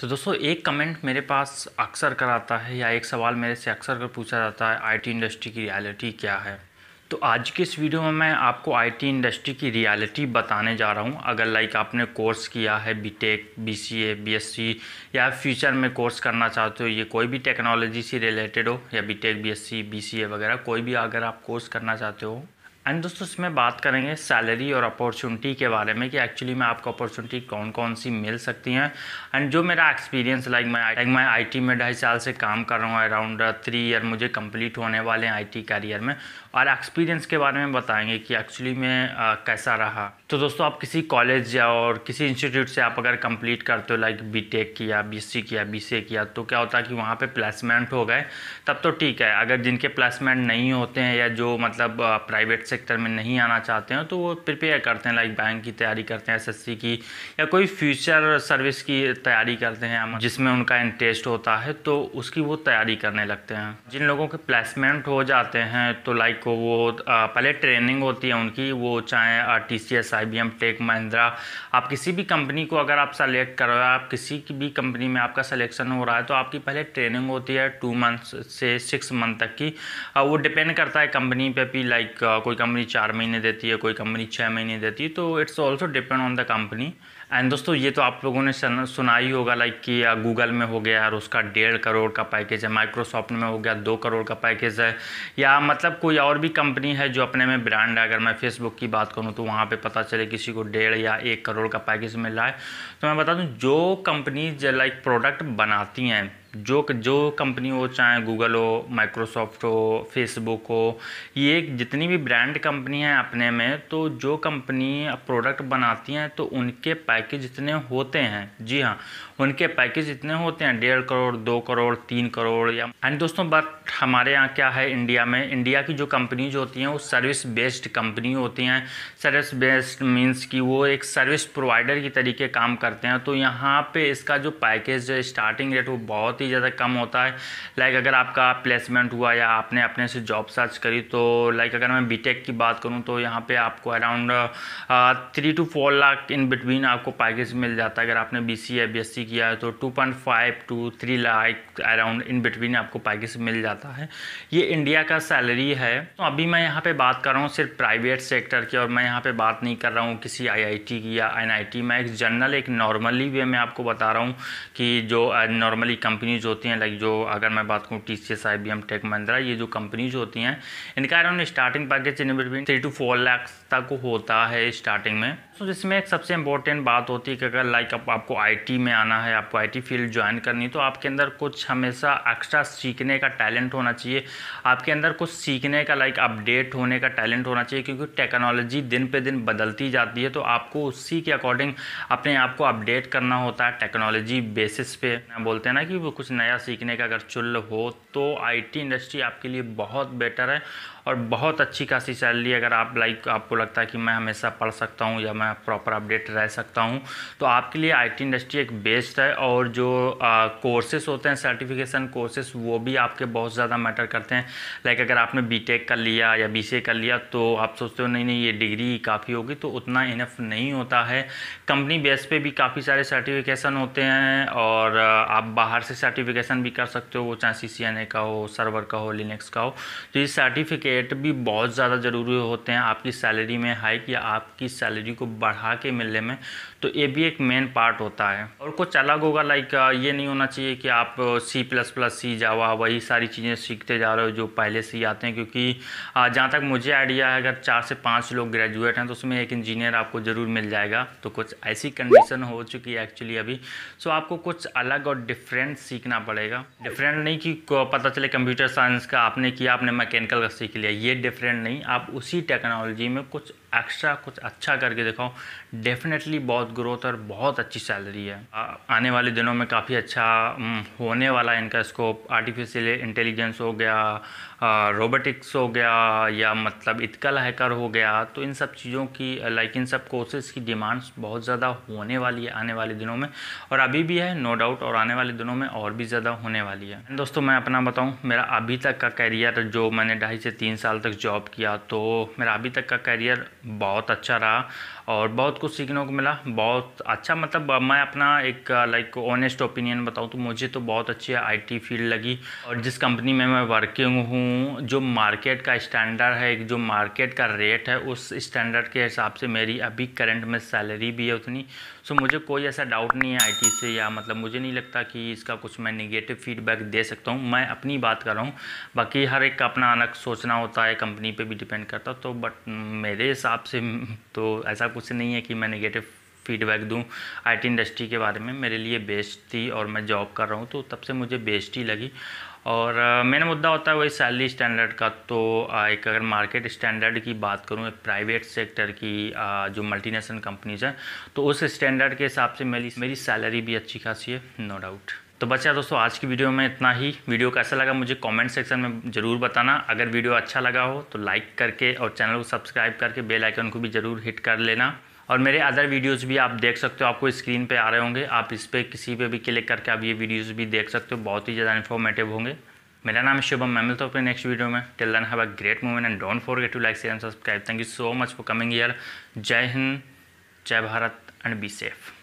तो दोस्तों एक कमेंट मेरे पास अक्सर कर आता है या एक सवाल मेरे से अक्सर कर पूछा जाता है आईटी इंडस्ट्री की रियलिटी क्या है तो आज के इस वीडियो में मैं आपको आईटी इंडस्ट्री की रियलिटी बताने जा रहा हूँ अगर लाइक आपने कोर्स किया है बीटेक, बीसीए, बीएससी या फ्यूचर में कोर्स करना चाहते हो ये कोई भी टेक्नोलॉजी से रिलेटेड हो या बीटेक, बीएससी, बीसीए वगैरह कोई भी अगर आप कोर्स करना चाहते हो एंड दोस्तों इसमें बात करेंगे सैलरी और अपॉर्चुनिटी के बारे में कि एक्चुअली में आपको अपॉर्चुनिटी कौन कौन सी मिल सकती हैं एंड जो मेरा एक्सपीरियंस लाइक मैं लाइक मैं आईटी में ढाई साल से काम कर रहा हूँ अराउंड थ्री ईयर मुझे कंप्लीट होने वाले हैं आईटी करियर में और एक्सपीरियंस के बारे में बताएंगे कि एक्चुअली में आ, कैसा रहा तो दोस्तों आप किसी कॉलेज या और किसी इंस्टीट्यूट से आप अगर कंप्लीट करते हो लाइक बी किया बी किया बी किया तो क्या होता है कि वहाँ पर प्लेसमेंट हो गए तब तो ठीक है अगर जिनके प्लेसमेंट नहीं होते हैं या जो मतलब प्राइवेट से सेक्टर में नहीं आना चाहते हैं तो वो प्रिपेयर करते हैं लाइक बैंक की तैयारी करते हैं एसएससी की या कोई फ्यूचर सर्विस की तैयारी करते हैं जिसमें उनका इंटरेस्ट होता है तो उसकी वो तैयारी करने लगते हैं जिन लोगों के प्लेसमेंट हो जाते हैं तो लाइक वो पहले ट्रेनिंग होती है उनकी वो चाहे T C S I B M Tech Mahindra आप किसी भी कंपनी को अगर आप सेलेक्ट कर रहे हो आप किसी की भी कंपनी में आपका सिलेक्शन हो रहा है तो आपकी पहले ट्रेनिंग होती है टू मंथ्स से सिक्स मंथ तक की वो डिपेंड करता है कंपनी पे भी लाइक कोई कंपनी चार महीने देती है कोई कंपनी छः महीने देती है तो it's also depend on the company and दोस्तों ये तो आप लोगों ने सुना ही होगा लाइक कि गूगल में हो गया और उसका डेढ़ करोड़ का पैकेज है माइक्रोसॉफ्ट में हो गया दो करोड़ का पैकेज है या मतलब कोई और भी कंपनी है जो अपने में ब्रांड है अगर मैं फेसबुक की बात करूँ तो वहाँ पर पता चले किसी को डेढ़ या एक करोड़ का पैकेज मिल रहा है तो मैं बता दूँ जो कंपनी लाइक प्रोडक्ट बनाती हैं जो जो कंपनी हो चाहे गूगल हो माइक्रोसॉफ्ट हो फेसबुक हो ये जितनी भी ब्रांड कंपनी हैं अपने में तो जो कंपनी प्रोडक्ट बनाती हैं तो उनके पैकेज इतने होते हैं जी हाँ उनके पैकेज इतने होते हैं डेढ़ करोड़ दो करोड़ तीन करोड़ या एंड हाँ दोस्तों बात हमारे यहाँ क्या है इंडिया में इंडिया की जो कंपनीज होती हैं वो सर्विस बेस्ड कंपनी होती हैं सर्विस बेस्ड मीन्स कि वो एक सर्विस प्रोवाइडर की तरीके काम करते हैं तो यहाँ पर इसका जो पैकेज स्टार्टिंग रेट वो बहुत बहुत ही ज़्यादा कम होता है लाइक अगर आपका प्लेसमेंट हुआ या आपने अपने से जॉब सर्च करी तो लाइक अगर मैं बीटेक की बात करूँ तो यहाँ पे आपको around three two four lakh in between आपको पैकेज मिल जाता है अगर आपने बी सी या बी एस सी किया है तो two point five two three lakh around in between आपको पैकेज मिल जाता है ये इंडिया का सैलरी है तो अभी मैं यहाँ पर बात कर रहा हूँ सिर्फ प्राइवेट सेक्टर की और मैं यहाँ पर बात नहीं कर रहा हूँ किसी आई आई टी की या एन आई टी मैं एक जनरल एक नॉर्मली वे में आपको बता रहा हूँ कि जो नॉर्मली कंपनी कंपनीज होती हैं लाइक जो अगर मैं बात करूँ T C S I B M Tech Mahindra ये जो कंपनीज होती हैं इनका around starting package in between three two four lakhs तक होता है स्टार्टिंग में तो जिसमें एक सबसे इंपॉर्टेंट बात होती है कि अगर लाइक आप, आपको आईटी में आना है आपको आईटी फील्ड ज्वाइन करनी तो आपके अंदर कुछ हमेशा एक्स्ट्रा सीखने का टैलेंट होना चाहिए आपके अंदर कुछ सीखने का लाइक अपडेट होने का टैलेंट होना चाहिए क्योंकि टेक्नोलॉजी दिन पे दिन बदलती जाती है तो आपको उसी के अकॉर्डिंग अपने आप को अपडेट करना होता है टेक्नोलॉजी बेसिस पे बोलते हैं ना कि कुछ नया सीखने का अगर चुल्ल हो तो आईटी इंडस्ट्री आपके लिए बहुत बेटर है और बहुत अच्छी खासी सैलरी अगर आप लाइक आपको लगता है कि मैं हमेशा पढ़ सकता हूँ या मैं प्रॉपर अपडेट रह सकता हूँ तो आपके लिए आईटी इंडस्ट्री एक बेस्ट है और जो कोर्सेस होते हैं सर्टिफिकेशन कोर्सेस वो भी आपके बहुत ज़्यादा मैटर करते हैं लाइक अगर आपने बी कर लिया या बी कर लिया तो आप सोचते हो नहीं नहीं ये डिग्री काफ़ी होगी तो उतना इनफ नहीं होता है कंपनी बेस पे भी काफ़ी सारे सर्टिफिकेशन होते हैं और आप बाहर से सर्टिफिकेशन भी कर सकते हो वो चाहे सी का हो सर्वर का हो लिनक्स का हो तो ये सर्टिफिकेट रेट भी बहुत ज़्यादा ज़रूरी होते हैं आपकी सैलरी में हाइक या आपकी सैलरी को बढ़ा के मिलने में तो ये भी एक मेन पार्ट होता है और कुछ अलग होगा लाइक ये नहीं होना चाहिए कि आप सी प्लस प्लस सी जावा वही सारी चीज़ें सीखते जा रहे हो जो पहले से ही आते हैं क्योंकि जहाँ तक मुझे आइडिया है अगर चार से पाँच लोग ग्रेजुएट हैं तो उसमें एक इंजीनियर आपको ज़रूर मिल जाएगा तो कुछ ऐसी कंडीशन हो चुकी है एक्चुअली अभी सो आपको कुछ अलग और डिफरेंट सीखना पड़ेगा डिफरेंट नहीं कि पता चले कंप्यूटर साइंस का आपने किया आपने मैकेनिकल का सीख लिया जाए ये डिफरेंट नहीं आप उसी टेक्नोलॉजी में कुछ एक्स्ट्रा कुछ अच्छा करके दिखाऊँ डेफिनेटली बहुत ग्रोथ और बहुत अच्छी सैलरी है आने वाले दिनों में काफ़ी अच्छा होने वाला है इनका स्कोप आर्टिफिशियल इंटेलिजेंस हो गया रोबोटिक्स हो गया या मतलब इतकल हैकर हो गया तो इन सब चीज़ों की लाइक इन सब कोर्सेज़ की डिमांड्स बहुत ज़्यादा होने वाली है आने वाले दिनों में और अभी भी है नो डाउट और आने वाले दिनों में और भी ज़्यादा होने वाली है दोस्तों मैं अपना बताऊँ मेरा अभी तक का करियर जो मैंने ढाई से तीन साल तक जॉब किया तो मेरा अभी तक का करियर बहुत अच्छा रहा और बहुत कुछ सीखने को मिला बहुत अच्छा मतलब मैं अपना एक लाइक ऑनेस्ट ओपिनियन बताऊँ तो मुझे तो बहुत अच्छी आईटी फील्ड लगी और जिस कंपनी में मैं वर्किंग हूँ जो मार्केट का स्टैंडर्ड है जो मार्केट का रेट है उस स्टैंडर्ड के हिसाब से मेरी अभी करेंट में सैलरी भी है उतनी सो मुझे कोई ऐसा डाउट नहीं है आईटी से या मतलब मुझे नहीं लगता कि इसका कुछ मैं निगेटिव फीडबैक दे सकता हूँ मैं अपनी बात कर रहा हूँ बाकी हर एक का अपना अलग सोचना होता है कंपनी पे भी डिपेंड करता तो बट मेरे हिसाब से तो ऐसा कुछ नहीं है कि मैं नेगेटिव फीडबैक दूँ आईटी इंडस्ट्री के बारे में मेरे लिए बेस्ट थी और मैं जॉब कर रहा हूँ तो तब से मुझे बेस्ट ही लगी और मेन मुद्दा होता है वही सैलरी स्टैंडर्ड का तो एक अगर मार्केट स्टैंडर्ड की बात करूँ एक प्राइवेट सेक्टर की जो मल्टीनेशनल कंपनीज हैं तो उस स्टैंडर्ड के हिसाब से मेरी मेरी सैलरी भी अच्छी खासी है नो डाउट तो बच्चा दोस्तों आज की वीडियो में इतना ही वीडियो कैसा लगा मुझे कमेंट सेक्शन में ज़रूर बताना अगर वीडियो अच्छा लगा हो तो लाइक करके और चैनल को सब्सक्राइब करके बेल आइकन को भी ज़रूर हिट कर लेना और मेरे अदर वीडियोस भी आप देख सकते हो आपको स्क्रीन पे आ रहे होंगे आप इस पर किसी पे भी क्लिक करके आप ये वीडियोस भी देख सकते हो बहुत ही ज़्यादा इन्फॉर्मेटिव होंगे मेरा नाम है शुभम मैं मिलता हूँ अपने नेक्स्ट वीडियो में till then have a great movement and don't forget to like and subscribe thank you so much for coming year जय हिंद जय भारत एंड बी सेफ़